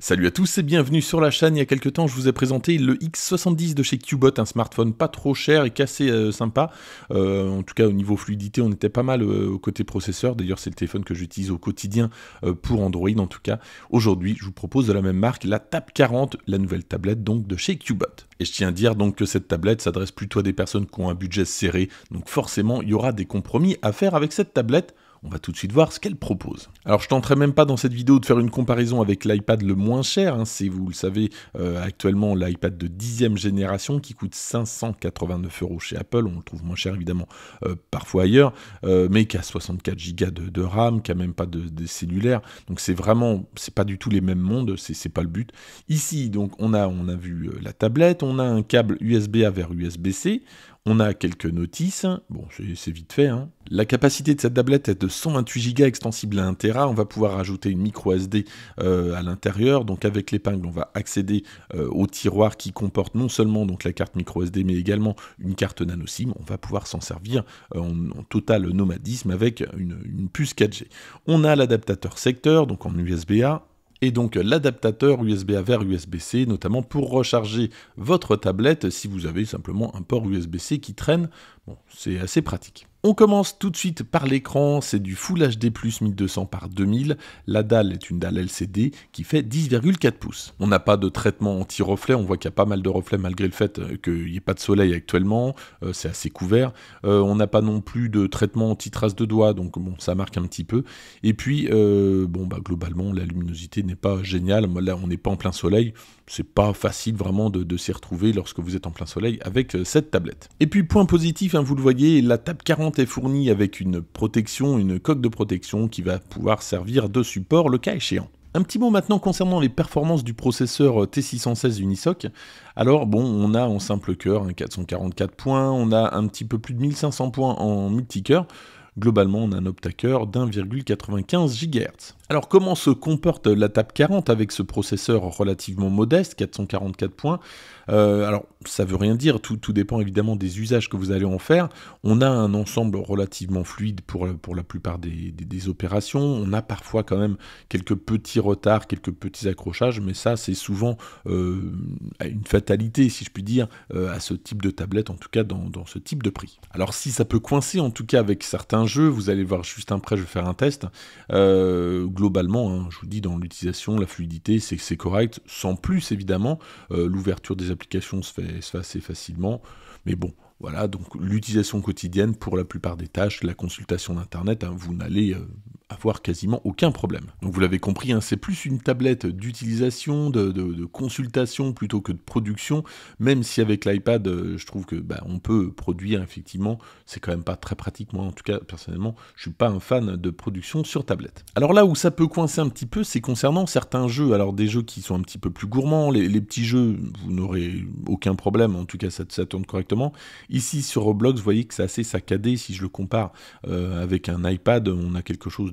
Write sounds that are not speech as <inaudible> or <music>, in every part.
Salut à tous et bienvenue sur la chaîne. Il y a quelques temps, je vous ai présenté le X70 de chez Cubot, un smartphone pas trop cher et assez euh, sympa. Euh, en tout cas, au niveau fluidité, on était pas mal euh, au côté processeur. D'ailleurs, c'est le téléphone que j'utilise au quotidien pour Android. En tout cas, aujourd'hui, je vous propose de la même marque la Tab 40, la nouvelle tablette donc de chez Cubot. Et je tiens à dire donc que cette tablette s'adresse plutôt à des personnes qui ont un budget serré. Donc forcément, il y aura des compromis à faire avec cette tablette. On va tout de suite voir ce qu'elle propose. Alors je tenterai même pas dans cette vidéo de faire une comparaison avec l'iPad le moins cher, hein. c'est vous le savez euh, actuellement l'iPad de 10e génération qui coûte 589 euros chez Apple, on le trouve moins cher évidemment euh, parfois ailleurs, euh, mais qui a 64 Go de, RAM, qui a même pas de, cellulaire, donc c'est vraiment, c'est pas du tout les mêmes mondes, c'est pas le but. Ici donc on a, on a vu la tablette, on a un câble USB A vers USB-C, on a quelques notices, bon c'est vite fait. Hein. La capacité de cette tablette est de 128 Go extensible à 1 Tera. On va pouvoir rajouter une micro SD euh, à l'intérieur. Donc avec l'épingle, on va accéder euh, au tiroir qui comporte non seulement donc, la carte micro SD, mais également une carte nano SIM. On va pouvoir s'en servir euh, en, total nomadisme avec une, une puce 4G. On a l'adaptateur secteur, donc en USB-A, et donc l'adaptateur USB-A vers USB-C, notamment pour recharger votre tablette si vous avez simplement un port USB-C qui traîne. Bon, c'est assez pratique. On commence tout de suite par l'écran, c'est du Full HD plus 1200 par 2000, la dalle est une dalle LCD qui fait 10,4 pouces. On n'a pas de traitement anti-reflet, on voit qu'il y a pas mal de reflets malgré le fait euh, qu'il n'y ait pas de soleil actuellement, euh, c'est assez couvert. Euh, on n'a pas non plus de traitement anti-trace de doigts, donc bon, ça marque un petit peu. Et puis, bon, bah, globalement, la luminosité n'est pas géniale, là on n'est pas en plein soleil, c'est pas facile vraiment de, s'y retrouver lorsque vous êtes en plein soleil avec euh, cette tablette. Et puis point positif, hein, vous le voyez, la Tab 40 est fournie avec une protection, une coque de protection qui va pouvoir servir de support le cas échéant. Un petit mot maintenant concernant les performances du processeur euh, T616 Unisoc. Alors bon, on a en simple cœur 444 points, on a un petit peu plus de 1500 points en multi multicœur. Globalement, on a un octa d'1,95 GHz. Alors comment se comporte la TAP 40 avec ce processeur relativement modeste, 444 points euh, Alors ça veut rien dire, tout, dépend évidemment des usages que vous allez en faire. On a un ensemble relativement fluide pour, pour la plupart des, opérations. On a parfois quand même quelques petits retards, quelques petits accrochages, mais ça c'est souvent euh, une fatalité, si je puis dire, euh, à ce type de tablette, en tout cas dans, dans ce type de prix. Alors si ça peut coincer en tout cas avec certains jeu, vous allez voir juste après, je vais faire un test. Euh, globalement, hein, je vous dis, dans l'utilisation, la fluidité, c'est correct, sans plus évidemment. Euh, l'ouverture des applications se fait, assez facilement. Mais bon, voilà, donc l'utilisation quotidienne pour la plupart des tâches, la consultation d'Internet, hein, vous n'allez euh, avoir quasiment aucun problème. Donc vous l'avez compris, hein, c'est plus une tablette d'utilisation, de, consultation plutôt que de production, même si avec l'iPad, euh, je trouve que bah, on peut produire effectivement, c'est quand même pas très pratique. Moi, en tout cas, personnellement, je suis pas un fan de production sur tablette. Alors là où ça peut coincer un petit peu, c'est concernant certains jeux. Alors des jeux qui sont un petit peu plus gourmands, les, petits jeux, vous n'aurez aucun problème, en tout cas ça, tourne correctement. Ici sur Roblox, vous voyez que c'est assez saccadé si je le compare euh, avec un iPad, on a quelque chose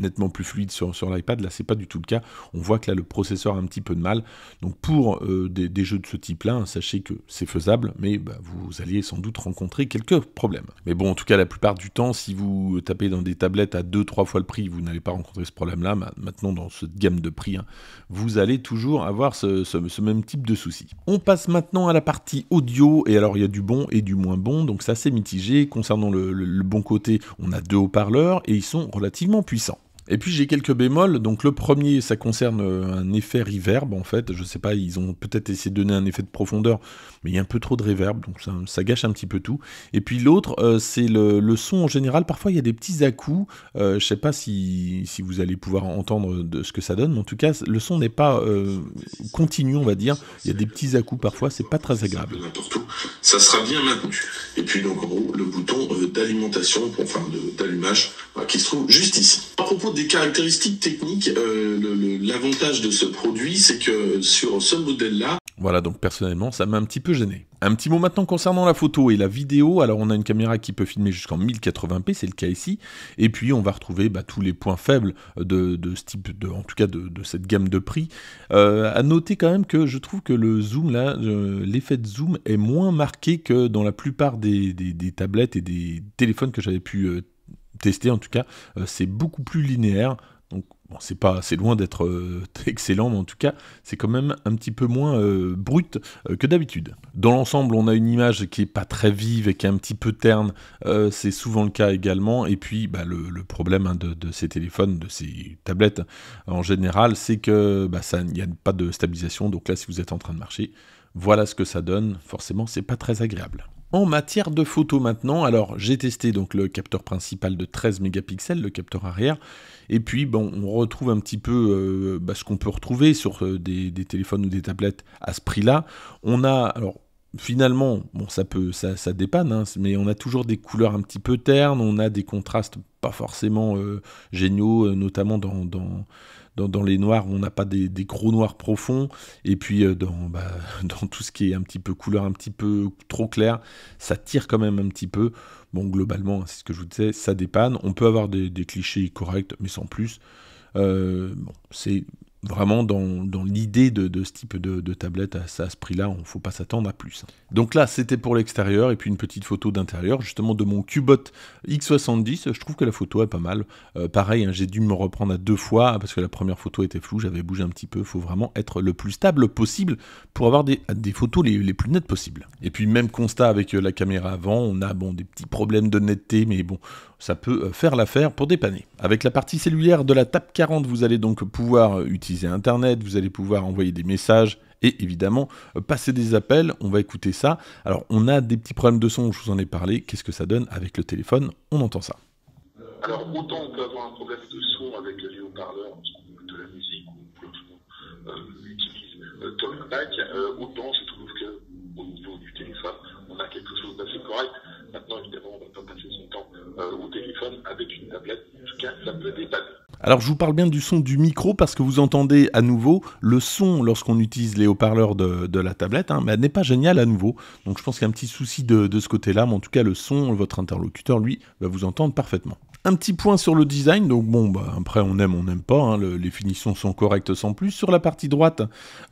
nettement plus fluide sur, l'iPad. Là, c'est pas du tout le cas. On voit que là, le processeur a un petit peu de mal. Donc, pour euh, des, jeux de ce type-là, hein, sachez que c'est faisable, mais bah, vous allez sans doute rencontrer quelques problèmes. Mais bon, en tout cas, la plupart du temps, si vous tapez dans des tablettes à 2-3 fois le prix, vous n'allez pas rencontrer ce problème-là. Maintenant, dans cette gamme de prix, hein, vous allez toujours avoir ce, même type de souci. On passe maintenant à la partie audio. Et alors, il y a du bon et du moins bon. Donc, ça, c'est mitigé. Concernant le bon côté, on a deux haut-parleurs et ils sont relativement puissants. Et puis j'ai quelques bémols. Donc le premier, ça concerne euh, un effet reverb en fait. Je sais pas, ils ont peut-être essayé de donner un effet de profondeur, mais il y a un peu trop de reverb, donc ça, gâche un petit peu tout. Et puis l'autre, euh, c'est le, son en général. Parfois il y a des petits à-coups. Euh, je sais pas si, vous allez pouvoir entendre de ce que ça donne, mais en tout cas le son n'est pas continu, on va dire. Il y a des petits à-coups parfois, c'est pas très agréable. Ça sera bien maintenu. Et puis donc en gros le bouton d'alimentation, enfin d'allumage, qui se trouve juste ici. À propos des caractéristiques techniques, euh, l'avantage de ce produit, c'est que sur ce modèle-là... Voilà, donc personnellement, ça m'a un petit peu gêné. Un petit mot maintenant concernant la photo et la vidéo. Alors on a une caméra qui peut filmer jusqu'en 1080p, c'est le cas ici. Et puis on va retrouver bah, tous les points faibles de, ce type, de, en tout cas de, cette gamme de prix. Euh, à noter quand même que je trouve que le zoom là, euh, l'effet de zoom est moins marqué que dans la plupart des, tablettes et des téléphones que j'avais pu testé en tout cas, euh, c'est beaucoup plus linéaire. Donc bon, c'est pas, assez loin d'être euh, <laughs> excellent, mais en tout cas, c'est quand même un petit peu moins euh, brut que d'habitude. Dans l'ensemble, on a une image qui est pas très vive et qui est un petit peu terne. c'est souvent le cas également. Et puis, bah, le, problème hein, de, ces téléphones, de ces tablettes en général, c'est que bah, ça, n'y a pas de stabilisation. Donc là, si vous êtes en train de marcher, voilà ce que ça donne. Forcément, c'est pas très agréable en matière de photo maintenant. Alors j'ai testé donc le capteur principal de 13 mégapixels, le capteur arrière, et puis bon, on retrouve un petit peu euh, bah, ce qu'on peut retrouver sur euh, des, téléphones ou des tablettes à ce prix-là. On a alors finalement, bon ça peut ça, dépanne, hein, mais on a toujours des couleurs un petit peu ternes, on a des contrastes pas forcément euh, géniaux, notamment dans dans, les noirs, on n'a pas des, gros noirs profonds. Et puis euh, dans, bah, <laughs> dans tout ce qui est un petit peu couleur, un petit peu trop clair, ça tire quand même un petit peu. Bon, globalement, c'est ce que je vous disais, ça dépanne. On peut avoir des, clichés corrects, mais sans plus. Euh, bon, c'est vraiment dans, l'idée de, ce type de, tablette à, ce prix-là, on ne faut pas s'attendre à plus. Hein. Donc là, c'était pour l'extérieur, et puis une petite photo d'intérieur, justement de mon Cubot X70. Je trouve que la photo est pas mal. Euh, pareil, hein, j'ai dû me reprendre à deux fois, parce que la première photo était floue, j'avais bougé un petit peu. Il faut vraiment être le plus stable possible pour avoir des, photos les, plus nettes possibles. Et puis même constat avec euh, la caméra avant, on a bon, des petits problèmes de netteté, mais bon, ça peut euh, faire l'affaire pour dépanner. Avec la partie cellulaire de la TAP 40, vous allez donc pouvoir utiliser utiliser Internet, vous allez pouvoir envoyer des messages et évidemment euh, passer des appels. On va écouter ça. Alors, on a des petits problèmes de son, je vous en ai parlé. Qu'est-ce que ça donne avec le téléphone On entend ça. Alors, autant on peut avoir un problème de son avec les haut-parleurs, de la musique, ou euh, utilise euh, euh, autant se trouve qu'au niveau du téléphone, on a quelque chose d'assez correct. Maintenant, évidemment, on ne va pas passer son temps euh, au téléphone avec une tablette. En tout cas, ça peut dépanner. Alors je vous parle bien du son du micro parce que vous entendez à nouveau le son lorsqu'on utilise les haut-parleurs de, la tablette, hein, mais elle n'est pas géniale à nouveau. Donc je pense qu'il y a un petit souci de, de ce côté-là, mais en tout cas le son, votre interlocuteur, lui, va vous entendre parfaitement. Un petit point sur le design, donc bon, bah, après on aime, on n'aime pas, hein, les finitions sont correctes sans plus. Sur la partie droite,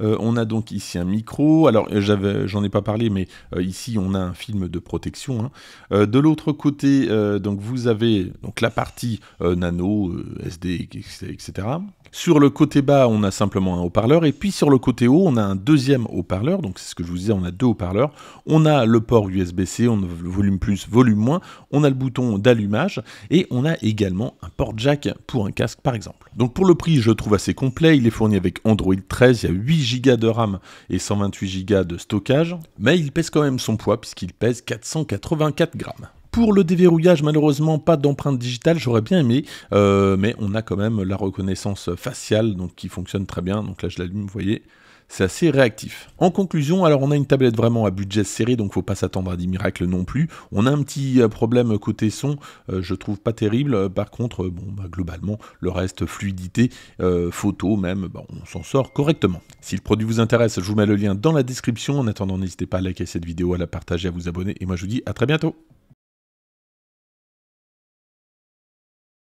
euh, on a donc ici un micro, alors euh, j'en ai pas parlé, mais euh, ici on a un film de protection. Hein. de l'autre côté, donc vous avez donc, la partie nano, SD, etc. Sur le côté bas, on a simplement un haut-parleur. Et puis sur le côté haut, on a un deuxième haut-parleur. Donc c'est ce que je vous disais, on a deux haut-parleurs. On a le port USB-C, on a le volume plus, volume moins. On a le bouton d'allumage. Et on a également un port jack pour un casque par exemple. Donc pour le prix, je trouve assez complet. Il est fourni avec Android 13. Il y a 8 Go de RAM et 128 Go de stockage. Mais il pèse quand même son poids puisqu'il pèse 484 grammes. Pour le déverrouillage, malheureusement, pas d'empreinte digitale, j'aurais bien aimé, euh, mais on a quand même la reconnaissance faciale donc, qui fonctionne très bien. Donc là, je l'allume, vous voyez c'est assez réactif. En conclusion, alors on a une tablette vraiment à budget serré, donc faut pas s'attendre à des miracles non plus. On a un petit euh, problème côté son, je euh, je trouve pas terrible. Par contre, bon, bah, globalement, le reste, fluidité, photo même, bah, on s'en sort correctement. Si le produit vous intéresse, je vous mets le lien dans la description. En attendant, n'hésitez pas à liker cette vidéo, à la partager, à vous abonner, et moi je vous dis à très bientôt.